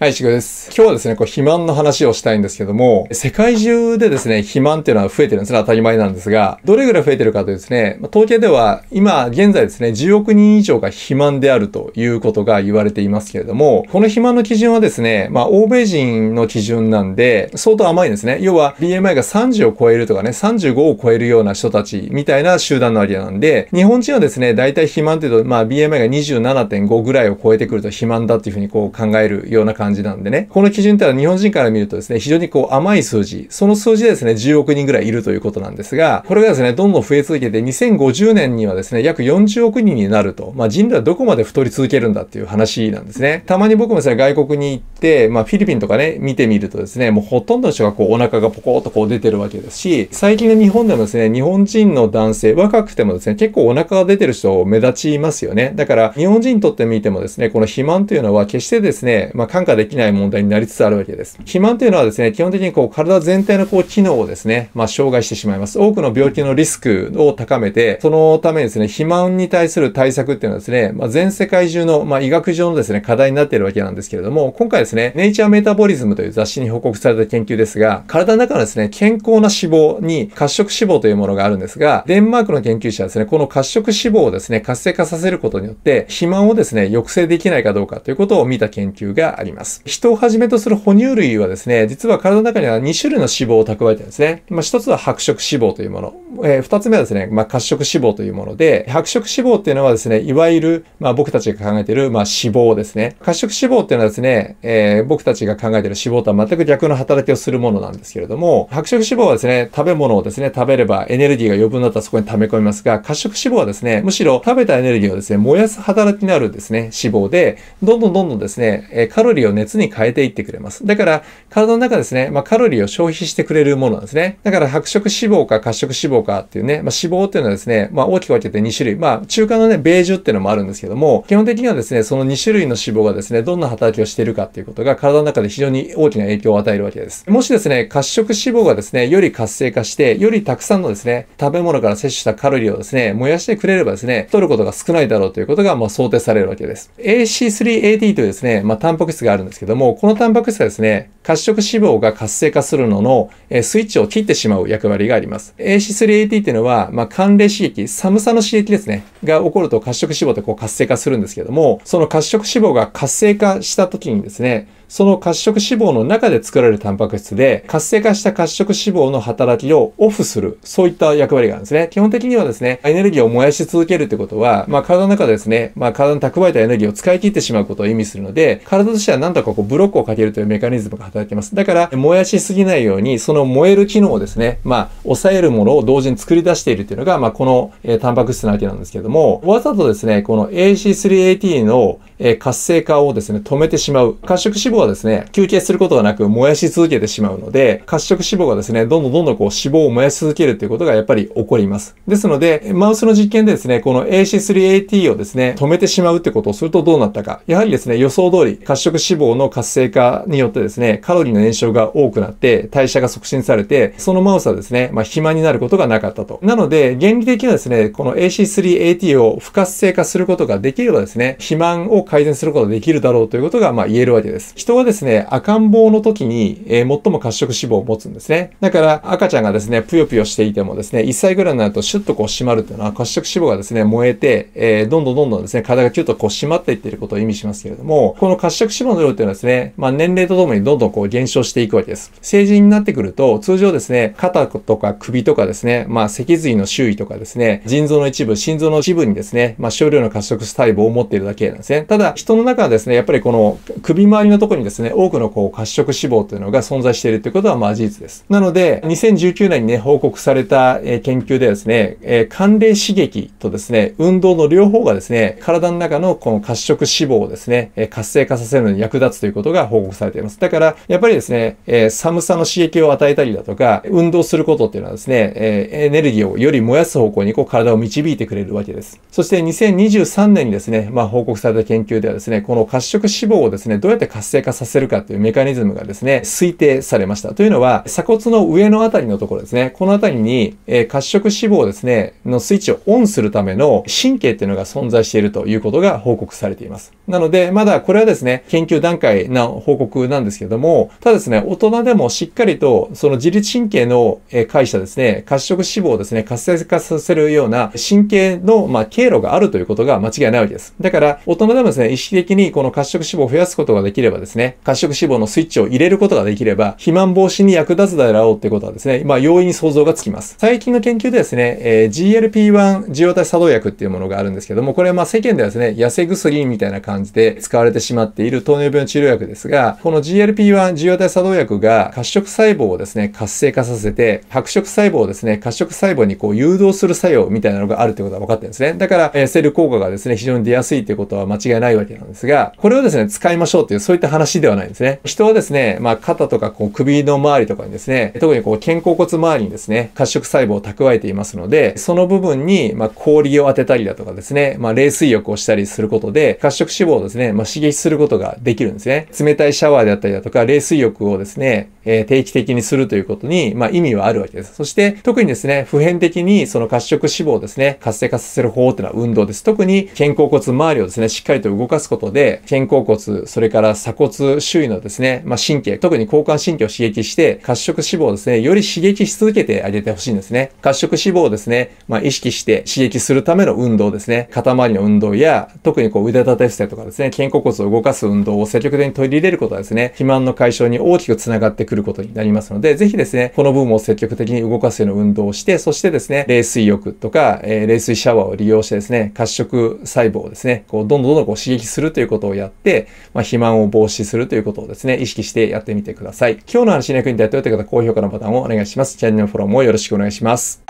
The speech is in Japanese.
はい、しごです。今日はですね、こう、肥満の話をしたいんですけども、世界中でですね、肥満っていうのは増えてるんですね、当たり前なんですが、どれぐらい増えてるかというとですね、統計では、今、現在ですね、10億人以上が肥満であるということが言われていますけれども、この肥満の基準はですね、まあ、欧米人の基準なんで、相当甘いんですね。要は、BMI が30を超えるとかね、35を超えるような人たちみたいな集団のアリアなんで、日本人はですね、大体肥満っていうと、まあ、BMI が27.5ぐらいを超えてくると肥満だっていうふうにこう考えるような感じ感じなんでね、この基準ってのは日本人から見るとですね、非常にこう甘い数字、その数字でですね、10億人ぐらいいるということなんですが、これがですね、どんどん増え続けて、2050年にはですね、約40億人になると、まあ人類はどこまで太り続けるんだっていう話なんですね。たまに僕もですね、外国に行って、まあフィリピンとかね、見てみるとですね、もうほとんどの人がこうお腹がポコっとこう出てるわけですし、最近の日本でもですね、日本人の男性、若くてもですね、結構お腹が出てる人を目立ちますよね。だから、日本人にとってみてもですね、この肥満というのは決してですね、まあ、感化できない問題になりつつあるわけです。肥満というのはですね、基本的にこう体全体のこう機能をですね、まあ、障害してしまいます。多くの病気のリスクを高めて、そのためにですね、肥満に対する対策っていうのはですね、まあ、全世界中の、まあ、医学上のですね、課題になっているわけなんですけれども、今回ですね、ネイチャーメタボリズムという雑誌に報告された研究ですが、体の中のですね、健康な脂肪に褐色脂肪というものがあるんですが、デンマークの研究者はですね、この褐色脂肪をですね、活性化させることによって、肥満をですね、抑制できないかどうかということを見た研究があります。。人をはじめとする哺乳類はですね、実は体の中には2種類の脂肪を蓄えてるんですね。まあ、1つは白色脂肪というもの。えー、2つ目はですね、まあ、褐色脂肪というもので、白色脂肪っていうのはですね、いわゆる、まあ、僕たちが考えている、まあ、脂肪ですね。褐色脂肪っていうのはですね、えー、僕たちが考えている脂肪とは全く逆の働きをするものなんですけれども、白色脂肪はですね、食べ物をですね、食べればエネルギーが余分だったらそこに溜め込みますが、褐色脂肪はですね、むしろ食べたエネルギーをですね、燃やす働きになるですね、脂肪で、どんどんどんどんですね、カロリーをね熱に変えていってくれます。だから、体の中ですね、まあ、カロリーを消費してくれるものなんですね。だから、白色脂肪か褐色脂肪かっていうね、まあ、脂肪っていうのはですね、まあ、大きく分けて2種類。まあ、中間のね、ベージュっていうのもあるんですけども、基本的にはですね、その2種類の脂肪がですね、どんな働きをしているかっていうことが、体の中で非常に大きな影響を与えるわけです。もしですね、褐色脂肪がですね、より活性化して、よりたくさんのですね、食べ物から摂取したカロリーをですね、燃やしてくれればですね、取ることが少ないだろうということが、まあ、想定されるわけです。a c 3 a t というですね、まあ、タンパク質があるんですけども、このタンパク質はですね、褐色脂肪が活性化するのの、えスイッチを切ってしまう役割があります。AC3AT っていうのは、まあ、寒冷刺激、寒さの刺激ですね、が起こると褐色脂肪ってこう活性化するんですけども、その褐色脂肪が活性化した時にですね、その褐色脂肪の中で作られるタンパク質で、活性化した褐色脂肪の働きをオフする、そういった役割があるんですね。基本的にはですね、エネルギーを燃やし続けるってことは、まあ、体の中でですね、まあ、体の蓄えたエネルギーを使い切ってしまうことを意味するので、体としては何だかこうブロックをかけるというメカニズムが働きます。だから、燃やしすぎないように、その燃える機能をですね、まあ、抑えるものを同時に作り出しているというのが、まあ、この、えー、タンパク質なわけなんですけども、わざとですね、この AC3AT の、えー、活性化をですね、止めてしまう。褐色脂肪はですね、休憩することがなく燃やし続けてしまうので、褐色脂肪がですね、どんどんどんどんこう脂肪を燃やし続けるということがやっぱり起こります。ですので、マウスの実験でですね、この AC3AT をですね、止めてしまうってことをするとどうなったか。やはりですね、予想通り褐色脂肪の活性化によってですね、カロリーの燃焼が多くなって、代謝が促進されて、そのマウスはですね、まあ、肥満になることがなかったと。なので、原理的にはですね、この AC3AT を不活性化することができればですね、肥満を改善することができるだろうということが、まあ、言えるわけです。人はですね、赤ん坊の時に、えー、最も褐色脂肪を持つんですね。だから赤ちゃんがですね、ぷよぷよしていてもですね、1歳ぐらいになるとシュッとこう締まるというのは褐色脂肪がですね、燃えて、えー、どんどんどんどんですね、体がキュッとこう締まっていっていることを意味しますけれども、この褐色脂肪の量というのはですね、まあ、年齢とともにどんどんこう減少していくわけです。成人になってくると、通常ですね、肩とか首とかですね、まあ、脊髄の周囲とかですね、腎臓の一部、心臓の一部にですね、まあ、少量の褐色細胞を持っているだけなんですね。ただ、人の中はですね、やっぱりこの首周りのところにですね、多くのこう、褐色脂肪というのが存在しているということはまあ事実です。なので、2019年にね、報告された、え研究でですね、え寒冷刺激とですね、運動の両方がですね、体の中のこの褐色脂肪をですね、え活性化させるのに役立つということが報告されています。だから、やっぱりですね、え寒さの刺激を与えたりだとか、運動することっていうのはですね、えエネルギーをより燃やす方向にこう体を導いてくれるわけです。そして2023年にですね、まあ報告された研究ではですね、この褐色脂肪をですね、どうやって活性化化させるかというメカニズムがですね、推定されました。というのは、鎖骨の上のあたりのところですね、このあたりに、え褐色脂肪ですね、のスイッチをオンするための神経っていうのが存在しているということが報告されています。なので、まだこれはですね、研究段階の報告なんですけども、ただですね、大人でもしっかりと、その自律神経の介しですね、褐色脂肪をですね、活性化させるような神経の、まあ、経路があるということが間違いないわけです。だから、大人でもですね、意識的にこの褐色脂肪を増やすことができればですね、褐色脂肪のスイッチを入れることができれば、肥満防止に役立つだろうってことはですね、まあ、容易に想像がつきます。最近の研究でですね、えー、GLP-1 受容体作動薬っていうものがあるんですけども、これはまあ世間ではですね、痩せ薬みたいな感じ感じで使われてしまっている糖尿病の治療薬ですが、この GLP-1 受容体作動薬が褐色細胞をですね、活性化させて、白色細胞をですね、褐色細胞にこう誘導する作用みたいなのがあるということは分かってるんですね。だから、えー、セル効果がですね、非常に出やすいということは間違いないわけなんですが、これをですね、使いましょうっていう、そういった話ではないんですね。人はですね、まあ、肩とかこう首の周りとかにですね、特にこう肩甲骨周りにですね、褐色細胞を蓄えていますので、その部分に、まあ、氷を当てたりだとかですね、まあ、冷水浴をしたりすることで、褐色脂をですね、まあ、刺激することができるんですね。冷たいシャワーであったりだとか、冷水浴をですね、えー、定期的にするということに、まあ、意味はあるわけです。そして、特にですね、普遍的にその褐色脂肪をですね、活性化させる方法っていうのは運動です。特に肩甲骨周りをですね、しっかりと動かすことで、肩甲骨、それから鎖骨周囲のですね、まあ、神経、特に交感神経を刺激して、褐色脂肪をですね、より刺激し続けてあげてほしいんですね。褐色脂肪をですね、まあ、意識して刺激するための運動ですね。肩周りの運動や、特にこう腕立て伏せとかかですね、肩甲骨を動かす運動を積極的に取り入れることはですね、肥満の解消に大きくつながってくることになりますので、ぜひですね、この部分を積極的に動かすような運動をして、そしてですね、冷水浴とか、えー、冷水シャワーを利用してですね、褐色細胞をですね、こう、どんどんどんどんこう刺激するということをやって、まあ、肥満を防止するということをですね、意識してやってみてください。今日の話に役に立っておいた方、高評価のボタンをお願いします。チャンネルフォローもよろしくお願いします。